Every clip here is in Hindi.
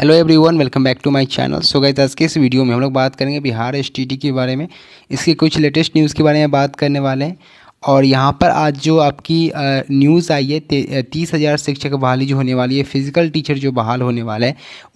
hello everyone welcome back to my channel so guys आज के इस वीडियो में हम लोग बात करेंगे बिहार एस के बारे में इसके कुछ लेटेस्ट न्यूज़ के बारे में बात करने वाले हैं और यहाँ पर आज जो आपकी न्यूज़ आई है तीस हज़ार शिक्षक बहाली जो होने वाली है फिज़िकल टीचर जो बहाल होने वाला है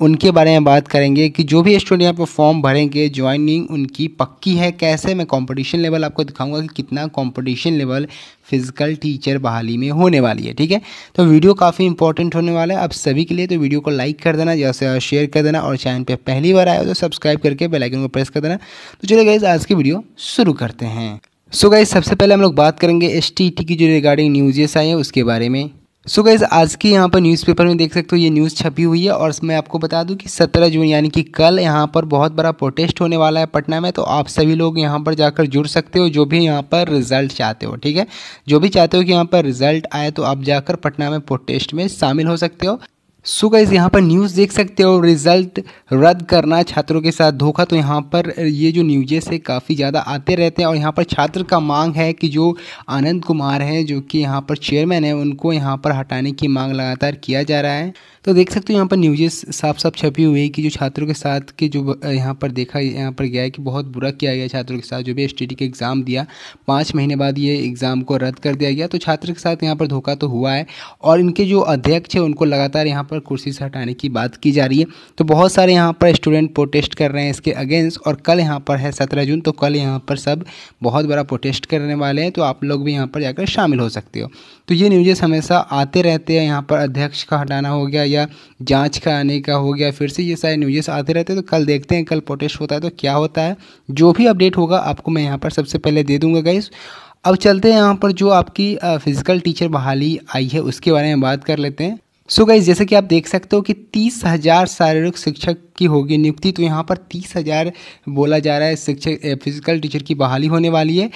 उनके बारे में बात करेंगे कि जो भी स्टूडेंट यहाँ पर फॉर्म भरेंगे ज्वाइनिंग उनकी पक्की है कैसे मैं कंपटीशन लेवल आपको दिखाऊंगा कि कितना कंपटीशन लेवल फिज़िकल टीचर बहाली में होने वाली है ठीक है तो वीडियो काफ़ी इंपॉर्टेंट होने वाला है आप सभी के लिए तो वीडियो को लाइक कर देना जैसे शेयर कर देना और चैनल पर पहली बार आए हो तो सब्सक्राइब करके बेलाइकन को प्रेस कर देना तो चलिए गाइज आज की वीडियो शुरू करते हैं सो गाइज सबसे पहले हम लोग बात करेंगे एस टी टी की जो रिगार्डिंग न्यूज़ेस आई हैं उसके बारे में सो so गाइज आज की यहाँ पर न्यूज़पेपर में देख सकते हो ये न्यूज़ छपी हुई है और मैं आपको बता दूं कि 17 जून यानी कि कल यहाँ पर बहुत बड़ा प्रोटेस्ट होने वाला है पटना में तो आप सभी लोग यहाँ पर जाकर जुड़ सकते हो जो भी यहाँ पर रिजल्ट चाहते हो ठीक है जो भी चाहते हो कि यहाँ पर रिजल्ट आए तो आप जाकर पटना में प्रोटेस्ट में शामिल हो सकते हो सो गाइज यहाँ पर न्यूज़ देख सकते हो रिजल्ट रद्द करना छात्रों के साथ धोखा तो यहाँ पर ये जो न्यूजेस है काफ़ी ज़्यादा आते रहते हैं और यहाँ पर छात्र का मांग है कि जो आनंद कुमार हैं जो कि यहाँ पर चेयरमैन है उनको यहाँ पर हटाने की मांग लगातार किया जा रहा है तो देख सकते हो यहाँ पर न्यूजेस साफ साफ छपी हुई है कि जो छात्रों के साथ के जो यहाँ पर देखा यहाँ पर गया है कि बहुत बुरा किया गया छात्रों के साथ जो भी एस के एग्ज़ाम दिया पाँच महीने बाद ये एग्ज़ाम को रद्द कर दिया गया तो छात्र के साथ यहाँ पर धोखा तो हुआ है और इनके जो अध्यक्ष है उनको लगातार यहाँ पर पर कुर्सी से हटाने की बात की जा रही है तो बहुत सारे यहाँ पर स्टूडेंट प्रोटेस्ट कर रहे हैं इसके अगेंस्ट और कल यहाँ पर है सत्रह जून तो कल यहाँ पर सब बहुत बड़ा प्रोटेस्ट करने वाले हैं तो आप लोग भी यहाँ पर जाकर शामिल हो सकते हो तो ये न्यूजेस हमेशा आते रहते हैं यहाँ पर अध्यक्ष का हटाना हो गया या जाँच का आने का हो गया फिर से ये सारे न्यूजेस आते रहते हैं तो कल देखते हैं कल प्रोटेस्ट होता है तो क्या होता है जो भी अपडेट होगा आपको मैं यहाँ पर सबसे पहले दे दूँगा गाइस अब चलते हैं यहाँ पर जो आपकी फ़िज़िकल टीचर बहाली आई है उसके बारे में बात कर लेते हैं सो so गाइज जैसे कि आप देख सकते हो कि तीस हज़ार शारीरिक शिक्षक की होगी नियुक्ति तो यहाँ पर तीस हज़ार बोला जा रहा है शिक्षक फिजिकल टीचर की बहाली होने वाली है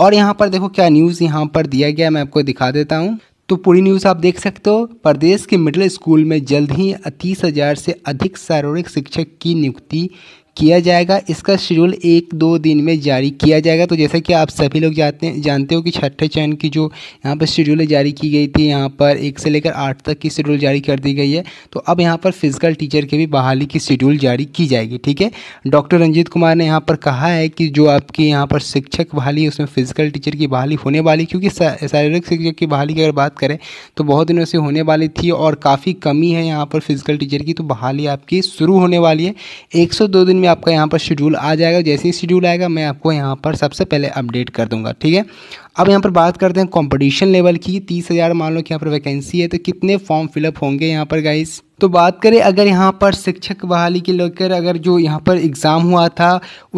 और यहाँ पर देखो क्या न्यूज़ यहाँ पर दिया गया मैं आपको दिखा देता हूँ तो पूरी न्यूज़ आप देख सकते हो प्रदेश के मिडिल स्कूल में जल्द ही तीस हज़ार से अधिक शारीरिक शिक्षक की नियुक्ति किया जाएगा इसका शेड्यूल एक दो दिन में जारी किया जाएगा तो जैसा कि आप सभी लोग जाते जानते हो कि छठे चयन की जो यहाँ पर शेड्यूल जारी की गई थी यहाँ पर एक से लेकर आठ तक की शेड्यूल जारी कर दी गई है तो अब यहाँ पर फिजिकल टीचर की भी बहाली की शेड्यूल जारी की जाएगी ठीक है डॉक्टर रंजीत कुमार ने यहाँ पर कहा है कि जो आपकी यहाँ पर शिक्षक बहाली है उसमें फिजिकल टीचर की बहाली होने वाली क्योंकि शारीरिक शिक्षक की बहाली की अगर बात करें तो बहुत दिनों से होने वाली थी और काफ़ी कमी है यहाँ पर फिजिकल टीचर की तो बहाली आपकी शुरू होने वाली है एक दिन में आपका यहाँ पर शेड्यूल आ जाएगा जैसे ही शेड्यूल आएगा मैं आपको यहाँ पर सबसे पहले अपडेट कर दूंगा ठीक है अब यहाँ पर बात करते हैं कंपटीशन लेवल की तीस हज़ार मान लो कि यहाँ पर वैकेंसी है तो कितने फॉर्म फिलअप होंगे यहाँ पर गाइज़ तो बात करें अगर यहाँ पर शिक्षक बहाली के लेकर अगर जो यहाँ पर एग्ज़ाम हुआ था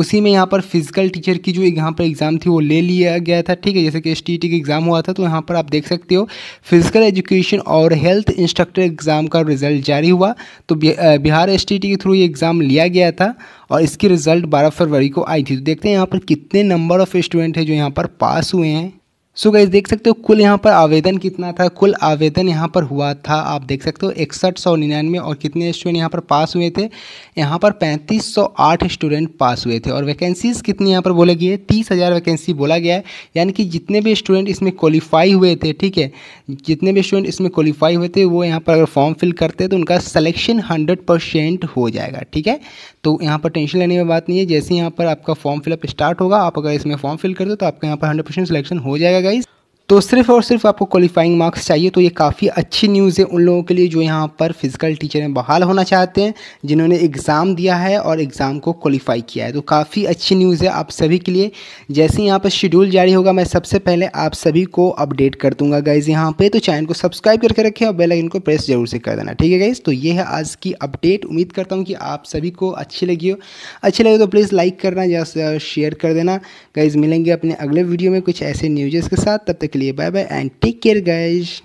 उसी में यहाँ पर फिजिकल टीचर की जो यहाँ पर एग्ज़ाम थी वो ले लिया गया था ठीक है जैसे कि एस टी का एग्ज़ाम हुआ था तो यहाँ पर आप देख सकते हो फिजिकल एजुकेशन और हेल्थ इंस्ट्रक्टर एग्ज़ाम का रिज़ल्ट जारी हुआ तो बिहार एस के थ्रू ये एग्ज़ाम लिया गया था और इसकी रिज़ल्ट बारह फरवरी को आई थी तो देखते हैं यहाँ पर कितने नंबर ऑफ़ स्टूडेंट हैं जो यहाँ पर पास हुए हैं सो गाइज देख सकते हो कुल यहाँ पर आवेदन कितना था कुल आवेदन यहाँ पर हुआ था आप देख सकते हो इकसठ सौ निन्यानवे और कितने स्टूडेंट यहाँ पर पास हुए थे यहाँ पर पैंतीस सौ आठ स्टूडेंट पास हुए थे और वैकेंसीज़ कितनी यहाँ पर बोला गई है तीस हज़ार वैकेंसी बोला गया है यानी कि जितने भी स्टूडेंट इसमें क्वालिफाई हुए थे ठीक है जितने भी स्टूडेंट इसमें क्वालिफाई हुए थे वो यहाँ पर अगर फॉर्म फिल करते हैं तो उनका सलेक्शन हंड्रेड परसेंट हो जाएगा ठीक है तो यहाँ पर टेंशन लेने में बात नहीं है जैसे यहाँ पर आपका फॉर्म फिलअप स्टार्ट होगा आप अगर इसमें फॉर्म फिल कर दो तो आपका यहाँ पर हंड्रेड परसेंट सिलेक्शन हो जाएगा guys तो सिर्फ और सिर्फ आपको क्वालिफाइंग मार्क्स चाहिए तो ये काफ़ी अच्छी न्यूज़ है उन लोगों के लिए जो यहाँ पर फिजिकल टीचर में बहाल होना चाहते हैं जिन्होंने एग्ज़ाम दिया है और एग्ज़ाम को क्वालिफाई किया है तो काफ़ी अच्छी न्यूज़ है आप सभी के लिए जैसे यहाँ पर शेड्यूल जारी होगा मैं सबसे पहले आप सभी को अपडेट कर दूंगा गाइज़ यहाँ पर तो चैनल को सब्सक्राइब करके रखें और बेलाइन को प्रेस जरूर से कर देना ठीक है गाइज़ तो ये है आज की अपडेट उम्मीद करता हूँ कि आप सभी को अच्छी लगी हो अच्छी लगे तो प्लीज़ लाइक करना या शेयर कर देना गाइज़ मिलेंगे अपने अगले वीडियो में कुछ ऐसे न्यूज़ के साथ तब तक के लिए bye bye and take care guys